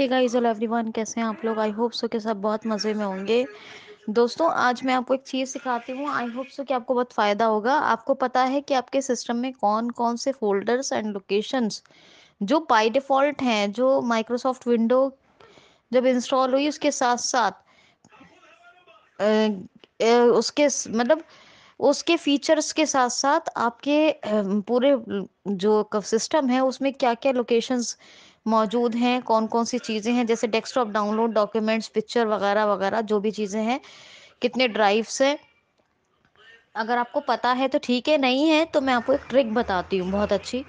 Hey guys all everyone कैसे हैं आप लोग आई होप सो के सब बहुत मज़े में होंगे दोस्तों आज मैं आपको एक चीज़ सिखाती हूँ आई होप सो कि आपको बहुत फ़ायदा होगा आपको पता है कि आपके सिस्टम में कौन कौन से फोल्डर्स एंड लोकेशंस जो बाय डिफ़ॉल्ट हैं जो माइक्रोसॉफ्ट विंडो जब इंस्टॉल हुई उसके साथ साथ उसके मतलब उसके फीचर्स के साथ साथ आपके पूरे जो सिस्टम है उसमें क्या क्या लोकेशंस मौजूद हैं कौन कौन सी चीज़ें हैं जैसे डेस्कटॉप डाउनलोड डॉक्यूमेंट्स पिक्चर वगैरह वगैरह जो भी चीज़ें हैं कितने ड्राइव्स हैं अगर आपको पता है तो ठीक है नहीं है तो मैं आपको एक ट्रिक बताती हूँ बहुत अच्छी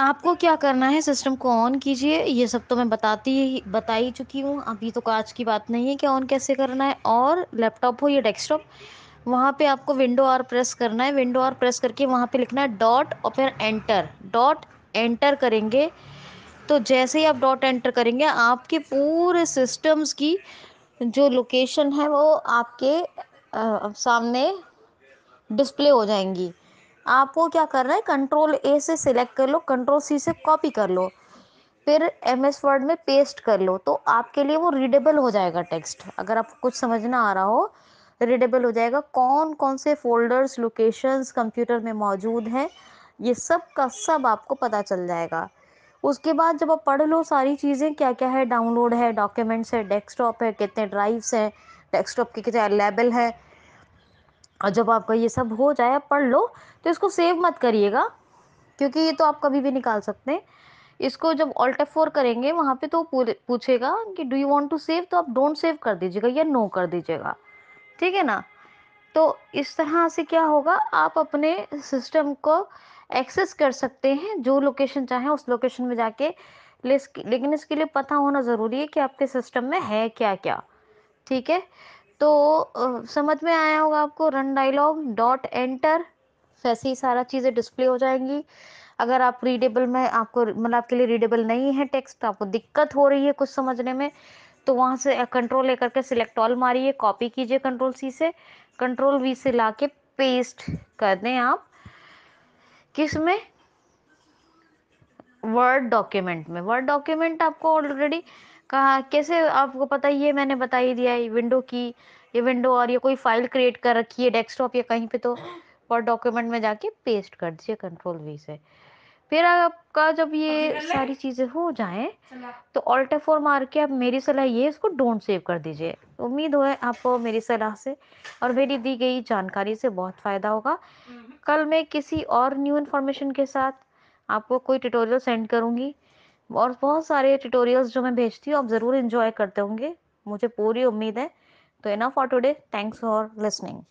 आपको क्या करना है सिस्टम को ऑन कीजिए ये सब तो मैं बताती ही बता ही चुकी हूँ अभी तो काज की बात नहीं है कि ऑन कैसे करना है और लैपटॉप हो या डेस्कटॉप वहाँ पे आपको विंडो आर प्रेस करना है विंडो आर प्रेस करके वहाँ पे लिखना है डॉट और फिर एंटर डॉट एंटर करेंगे तो जैसे ही आप डॉट एंटर करेंगे आपके पूरे सिस्टम्स की जो लोकेशन है वो आपके आ, सामने डिस्प्ले हो जाएंगी आपको क्या करना है कंट्रोल ए से सिलेक्ट कर लो कंट्रोल सी से कॉपी कर लो फिर एम एस वर्ड में पेस्ट कर लो तो आपके लिए वो रीडेबल हो जाएगा टेक्स्ट अगर आपको कुछ समझना आ रहा हो रीडेबल हो जाएगा कौन कौन से फोल्डर्स लोकेशंस कंप्यूटर में मौजूद हैं ये सब का सब आपको पता चल जाएगा उसके बाद जब आप पढ़ लो सारी चीज़ें क्या क्या है डाउनलोड है डॉक्यूमेंट्स है डेस्कटॉप है कितने ड्राइव्स हैं डेस्कटॉप के कितने लेबल है और जब आपका ये सब हो जाए आप पढ़ लो तो इसको सेव मत करिएगा क्योंकि ये तो आप कभी भी निकाल सकते हैं इसको जब ऑल्ट एफ फोर करेंगे वहाँ पे तो पूछेगा कि do you want to save तो आप डोंट सेव कर दीजिएगा या नो कर दीजिएगा ठीक है ना तो इस तरह से क्या होगा आप अपने सिस्टम को एक्सेस कर सकते हैं जो लोकेशन चाहे उस लोकेशन में जाके लेकिन इसके लिए पता होना ज़रूरी है कि आपके सिस्टम में है क्या क्या ठीक है तो समझ में आया होगा आपको रन डायलॉग डॉट एंटर वैसे ही सारा चीज़ें डिस्प्ले हो जाएंगी अगर आप रीडेबल में आपको मतलब आपके लिए रीडेबल नहीं है टेक्स्ट तो आपको दिक्कत हो रही है कुछ समझने में तो वहाँ से कंट्रोल लेकर के सिलेक्ट ऑल मारिए कॉपी कीजिए कंट्रोल सी से कंट्रोल वी से ला के पेस्ट कर दें आप किस में वर्ड डॉक्यूमेंट में वर्ड डॉक्यूमेंट आपको ऑलरेडी कहा कैसे आपको पता ही है मैंने बता ही दिया है विंडो की ये विंडो और ये कोई फाइल क्रिएट कर रखी है डेस्कटॉप या कहीं पे तो वर्ड डॉक्यूमेंट में जाके पेस्ट कर दीजिए कंट्रोल वी से फिर आपका जब ये सारी चीज़ें हो जाए तो ऑल्टा फोर मार के आप मेरी सलाह ये इसको डोंट सेव कर दीजिए उम्मीद हो है आपको मेरी सलाह से और मेरी दी गई जानकारी से बहुत फ़ायदा होगा हम्म। कल मैं किसी और न्यू इन्फॉर्मेशन के साथ आपको कोई ट्यूटोरियल सेंड करूंगी और बहुत सारे ट्यूटोरियल्स जो मैं भेजती हूँ आप ज़रूर इन्जॉय करते होंगे मुझे पूरी उम्मीद है तो enough for today thanks for listening